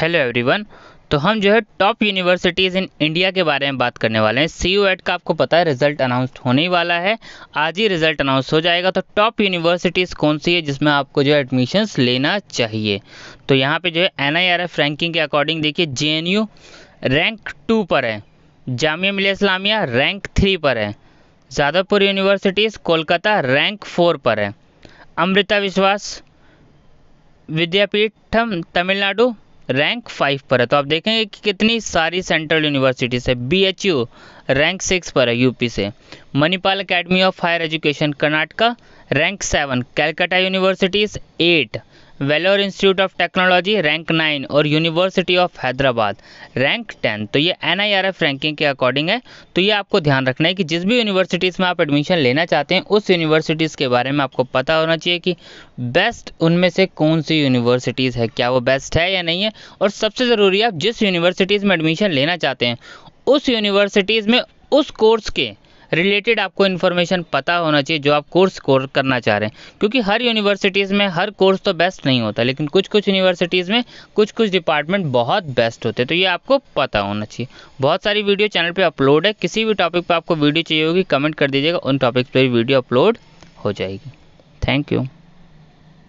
hello everyone तो हम जो है टॉप यूनिवर्सिटीज़ इन इंडिया के बारे में बात करने वाले हैं सी यू एड का आपको पता है रिजल्ट अनाउंस होने ही वाला है आज ही रिजल्ट अनाउंस हो जाएगा तो टॉप यूनिवर्सिटीज़ कौन सी है जिसमें आपको जो है एडमिशन्स लेना चाहिए तो यहाँ पे जो है N I R F ranking के अकॉर्डिंग देखिए J N U rank two पर है जामिया मिल इस्लामिया रैंक थ्री पर है Jadavpur universities Kolkata rank four पर है अमृता विश्वास विद्यापीठम तमिलनाडु रैंक फाइव पर है तो आप देखेंगे कि कितनी सारी सेंट्रल यूनिवर्सिटीज़ है B H U rank six पर है यूपी से Manipal academy of higher education Karnataka rank seven Calcutta universities eight Vellore institute of technology rank nine और university of Hyderabad rank ten तो ये N I R F ranking के अकॉर्डिंग है तो ये आपको ध्यान रखना है कि जिस भी यूनिवर्सिटीज़ में आप एडमिशन लेना चाहते हैं उस यूनिवर्सिटीज़ के बारे में आपको पता होना चाहिए कि बेस्ट उनमें से कौन सी यूनिवर्सिटीज़ है क्या वो बेस्ट है या नहीं है और सबसे ज़रूरी आप जिस यूनिवर्सिटीज़ में एडमिशन लेना चाहते हैं उस यूनिवर्सिटीज़ में उस कोर्स के रिलेटेड आपको इन्फॉर्मेशन पता होना चाहिए जो आप कोर्स कोर करना चाह रहे हैं क्योंकि हर यूनिवर्सिटीज़ में हर कोर्स तो बेस्ट नहीं होता लेकिन कुछ कुछ यूनिवर्सिटीज़ में कुछ कुछ डिपार्टमेंट बहुत बेस्ट होते हैं तो ये आपको पता होना चाहिए बहुत सारी वीडियो चैनल पर अपलोड है किसी भी टॉपिक पर आपको वीडियो चाहिए होगी कमेंट कर दीजिएगा उन टॉपिक पर वीडियो अपलोड हो जाएगी थैंक यू